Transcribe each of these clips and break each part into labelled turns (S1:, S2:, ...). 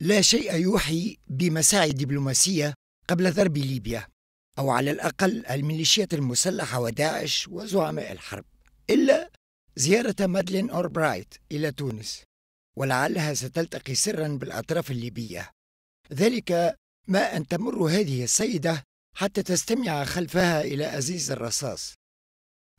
S1: لا شيء يوحي بمساعي دبلوماسية قبل ضرب ليبيا أو على الأقل الميليشيات المسلحة وداعش وزعماء الحرب إلا زيارة مادلين أوربرايت إلى تونس ولعلها ستلتقي سرا بالأطراف الليبية ذلك ما أن تمر هذه السيدة حتى تستمع خلفها إلى أزيز الرصاص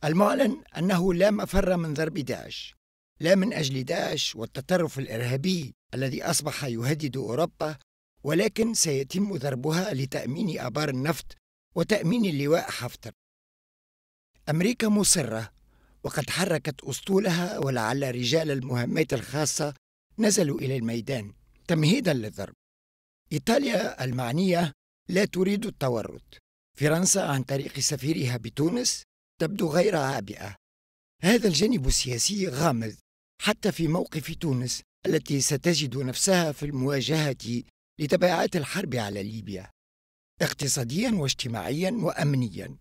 S1: المعلن أنه لا مفر من ضرب داعش لا من أجل داعش والتطرف الإرهابي الذي أصبح يهدد أوروبا ولكن سيتم ضربها لتأمين آبار النفط وتأمين اللواء حفتر أمريكا مصرة وقد حركت أسطولها ولعل رجال المهمات الخاصة نزلوا إلى الميدان تمهيدا للضرب إيطاليا المعنية لا تريد التورط فرنسا عن طريق سفيرها بتونس تبدو غير عابئة هذا الجانب السياسي غامض حتى في موقف تونس التي ستجد نفسها في المواجهة لتبعات الحرب على ليبيا اقتصاديا واجتماعيا وأمنيا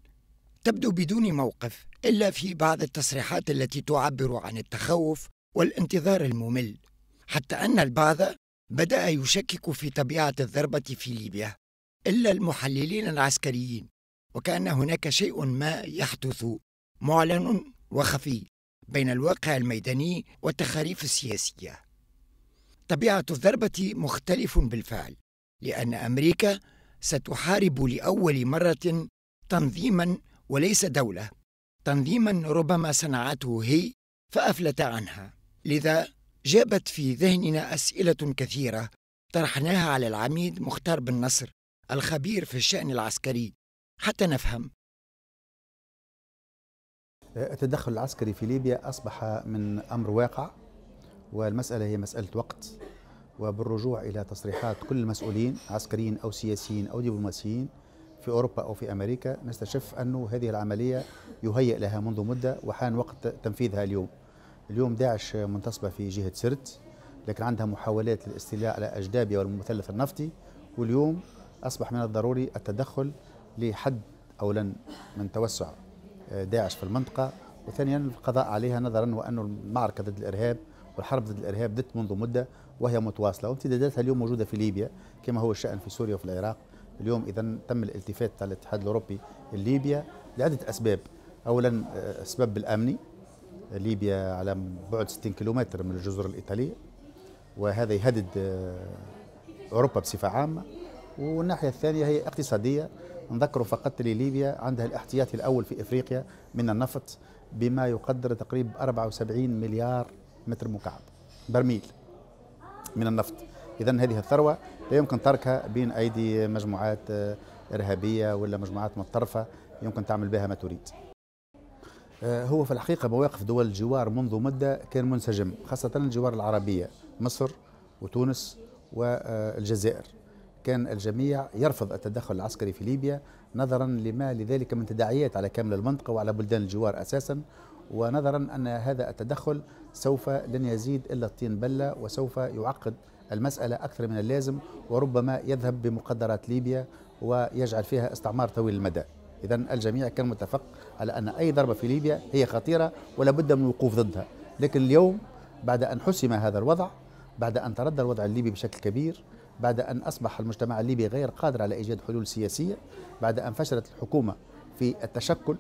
S1: تبدو بدون موقف إلا في بعض التصريحات التي تعبر عن التخوف والانتظار الممل حتى أن البعض بدأ يشكك في طبيعة الضربة في ليبيا إلا المحللين العسكريين وكأن هناك شيء ما يحدث معلن وخفي بين الواقع الميداني والتخاريف السياسيه طبيعة الضربة مختلف بالفعل لأن أمريكا ستحارب لأول مرة تنظيما وليس دولة تنظيما ربما صنعته هي فأفلت عنها لذا جابت في ذهننا أسئلة كثيرة طرحناها على العميد مختار بن نصر الخبير في الشأن
S2: العسكري حتى نفهم التدخل العسكري في ليبيا أصبح من أمر واقع والمسألة هي مسألة وقت وبالرجوع إلى تصريحات كل المسؤولين عسكريين أو سياسيين أو دبلوماسيين في أوروبا أو في أمريكا نستشف أن هذه العملية يهيئ لها منذ مدة وحان وقت تنفيذها اليوم اليوم داعش منتصبة في جهة سرت لكن عندها محاولات للاستيلاء على أجدابي والمثلث النفطي واليوم أصبح من الضروري التدخل لحد أولا من توسع آه، داعش في المنطقة وثانيا القضاء عليها نظرا وأن المعركة ضد الإرهاب والحرب ضد الارهاب بدت منذ مده وهي متواصله وامتداداتها اليوم موجوده في ليبيا كما هو الشان في سوريا وفي العراق اليوم اذا تم الالتفات على الاتحاد الاوروبي ليبيا لعده اسباب اولا السبب آه، الامني ليبيا على بعد 60 كيلومتر من الجزر الايطاليه وهذا يهدد آه، اوروبا بصفه عامه والناحيه الثانيه هي اقتصاديه نذكر فقط لليبيا عندها الاحتياطي الاول في افريقيا من النفط بما يقدر تقريبا 74 مليار متر مكعب برميل من النفط إذا هذه الثروة لا يمكن تركها بين أيدي مجموعات آه، إرهابية ولا مجموعات متطرفة يمكن تعمل بها ما تريد آه، هو في الحقيقة مواقف دول الجوار منذ مدة كان منسجم خاصة الجوار العربية مصر وتونس والجزائر كان الجميع يرفض التدخل العسكري في ليبيا نظرا لما لذلك من تداعيات على كامل المنطقة وعلى بلدان الجوار أساسا ونظرا أن هذا التدخل سوف لن يزيد إلا الطين بلة وسوف يعقد المسألة أكثر من اللازم وربما يذهب بمقدرات ليبيا ويجعل فيها استعمار طويل المدى إذا الجميع كان متفق على أن أي ضربة في ليبيا هي خطيرة ولا بد من الوقوف ضدها لكن اليوم بعد أن حسم هذا الوضع بعد أن تردى الوضع الليبي بشكل كبير بعد أن أصبح المجتمع الليبي غير قادر على إيجاد حلول سياسية بعد أن فشلت الحكومة في التشكل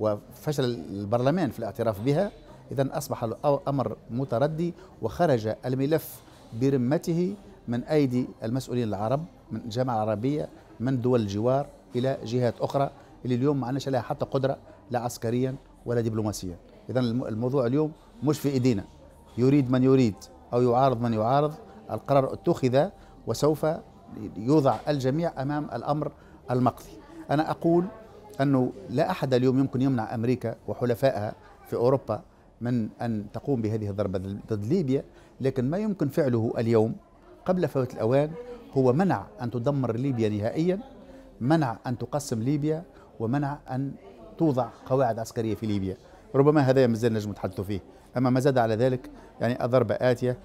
S2: وفشل البرلمان في الاعتراف بها إذا أصبح الأمر متردي وخرج الملف برمته من أيدي المسؤولين العرب من الجامعة العربية من دول الجوار إلى جهات أخرى اللي اليوم ما عندناش عليها حتى قدرة لا عسكريا ولا دبلوماسيا إذا الموضوع اليوم مش في إيدينا يريد من يريد أو يعارض من يعارض القرار اتخذ وسوف يوضع الجميع أمام الأمر المقضي أنا أقول أنه لا أحد اليوم يمكن يمنع أمريكا وحلفائها في أوروبا من أن تقوم بهذه الضربة ضد ليبيا لكن ما يمكن فعله اليوم قبل فوات الأوان هو منع أن تدمر ليبيا نهائيا منع أن تقسم ليبيا ومنع أن توضع قواعد عسكرية في ليبيا ربما هذا ما زال نجم نتحدث فيه أما ما زاد على ذلك يعني الضربة آتية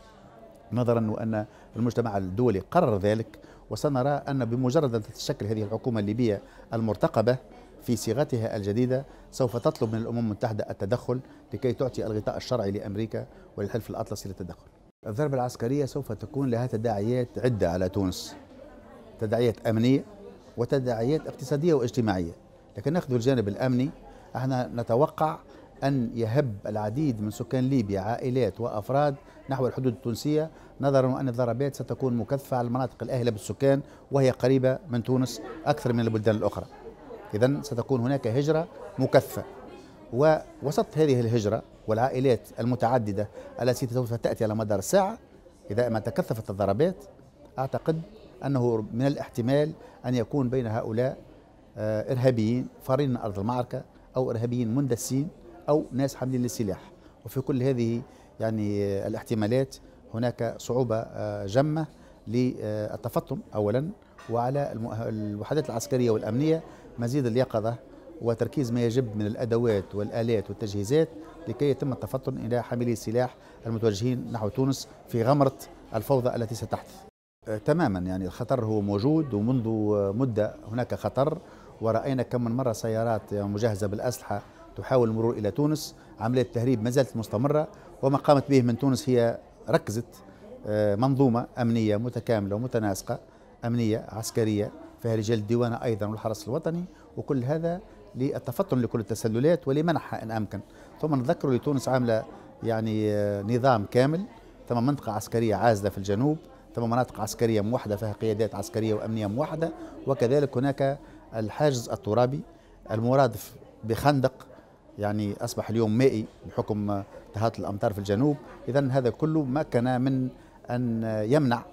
S2: نظرا وأن المجتمع الدولي قرر ذلك وسنرى أن بمجرد أن تتشكل هذه الحكومة الليبية المرتقبة في صيغتها الجديدة سوف تطلب من الأمم المتحدة التدخل لكي تعطي الغطاء الشرعي لأمريكا وللحلف الأطلسي للتدخل الضربة العسكرية سوف تكون لها تداعيات عدة على تونس تداعيات أمنية وتداعيات اقتصادية واجتماعية لكن نأخذ الجانب الأمني احنا نتوقع أن يهب العديد من سكان ليبيا عائلات وأفراد نحو الحدود التونسية نظرا أن الضربات ستكون مكثفة على المناطق الأهلة بالسكان وهي قريبة من تونس أكثر من البلدان الأخرى إذا ستكون هناك هجرة مكثفة ووسط هذه الهجرة والعائلات المتعددة التي سوف تأتي على مدار الساعة إذا ما تكثفت الضربات أعتقد أنه من الاحتمال أن يكون بين هؤلاء آه، إرهابيين فارين من أرض المعركة أو إرهابيين مندسين أو ناس حاملين للسلاح وفي كل هذه يعني الاحتمالات هناك صعوبة آه، جمة للتفطن أولا وعلى الوحدات العسكرية والأمنية مزيد اليقظة وتركيز ما يجب من الأدوات والآلات والتجهيزات لكي يتم التفطن إلى حاملي السلاح المتوجهين نحو تونس في غمرة الفوضى التي ستحدث أه، تماما يعني الخطر هو موجود ومنذ مدة هناك خطر ورأينا كم من مرة سيارات مجهزة بالأسلحة تحاول المرور إلى تونس عملية التهريب ما زالت مستمرة وما قامت به من تونس هي ركزت أه، منظومة أمنية متكاملة ومتناسقة أمنية عسكرية فيها رجال الديوانة أيضا والحرس الوطني وكل هذا للتفطن لكل التسللات ولمنحها إن أمكن ثم نذكر لتونس عاملة يعني نظام كامل ثم منطقة عسكرية عازلة في الجنوب ثم مناطق عسكرية موحدة فيها قيادات عسكرية وأمنية موحدة وكذلك هناك الحاجز الترابي المرادف بخندق يعني أصبح اليوم مائي بحكم تهات الأمطار في الجنوب إذا هذا كله مكن من أن يمنع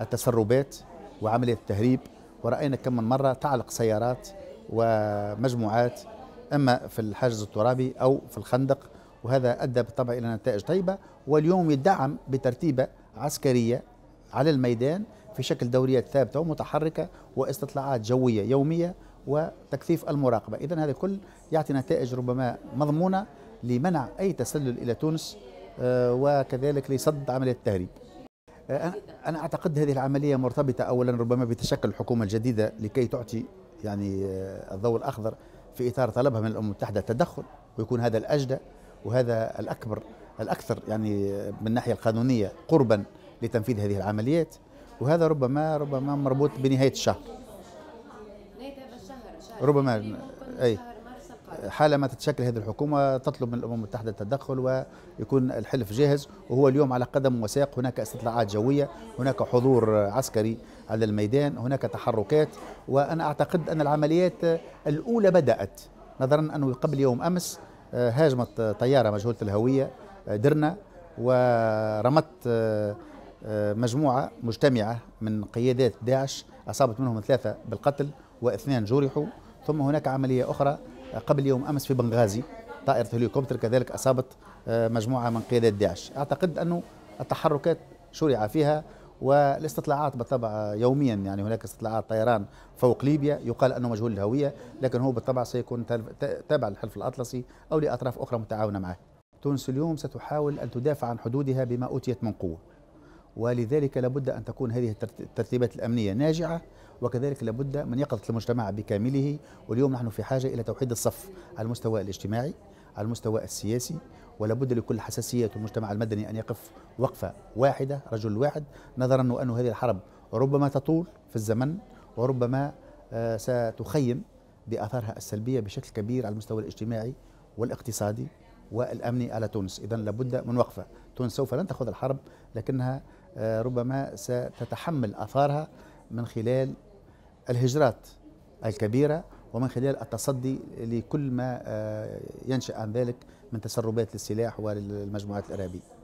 S2: التسربات وعملية التهريب ورأينا كم من مرة تعلق سيارات ومجموعات إما في الحاجز الترابي أو في الخندق وهذا أدى بالطبع إلى نتائج طيبة واليوم يدعم بترتيبة عسكرية على الميدان في شكل دوريات ثابتة ومتحركة واستطلاعات جوية يومية وتكثيف المراقبة إذا هذا كل يعطي نتائج ربما مضمونة لمنع أي تسلل إلى تونس آه، وكذلك لصد عملية التهريب أنا أعتقد هذه العملية مرتبطة أولا ربما بتشكل الحكومة الجديدة لكي تعطي يعني آه، الضوء الأخضر في إطار طلبها من الأمم المتحدة التدخل ويكون هذا الأجدى وهذا الأكبر الأكثر يعني آه، من الناحية القانونية قربا لتنفيذ هذه العمليات وهذا ربما ربما مربوط بنهاية الشهر ربما يعني أي حالما تتشكل هذه الحكومه تطلب من الامم المتحده التدخل ويكون الحلف جاهز وهو اليوم على قدم وساق هناك استطلاعات جويه هناك حضور عسكري على الميدان هناك تحركات وانا اعتقد ان العمليات الاولى بدات نظرا انه قبل يوم امس آه، هاجمت طياره مجهوله الهويه آه، درنا ورمت آه، مجموعه مجتمعه من قيادات داعش اصابت منهم ثلاثه بالقتل واثنان جرحوا ثم هناك عمليه اخرى قبل يوم امس في بنغازي طائره هليكوبتر كذلك اصابت آه، مجموعه من قيادات داعش اعتقد انه التحركات شرع فيها والاستطلاعات بالطبع يوميا يعني هناك استطلاعات طيران فوق ليبيا يقال انه مجهول الهويه لكن هو بالطبع سيكون تابع للحلف الاطلسي او لاطراف اخرى متعاونه معه. تونس اليوم ستحاول ان تدافع عن حدودها بما اوتيت من قوه. ولذلك لابد أن تكون هذه الترتيبات الأمنية ناجعة وكذلك لابد من يقظة المجتمع بكامله واليوم نحن في حاجة إلى توحيد الصف على المستوى الاجتماعي على المستوى السياسي ولابد لكل حساسيات المجتمع المدني أن يقف وقفة واحدة رجل واحد نظرا أن هذه الحرب ربما تطول في الزمن وربما آه، ستخيم بآثارها السلبية بشكل كبير على المستوى الاجتماعي والاقتصادي والأمني على تونس إذا لابد من وقفة تونس سوف لن تأخذ الحرب لكنها آه، ربما ستتحمل اثارها من خلال الهجرات الكبيره ومن خلال التصدي لكل ما آه، ينشا عن ذلك من تسربات للسلاح وللمجموعات الارهابيه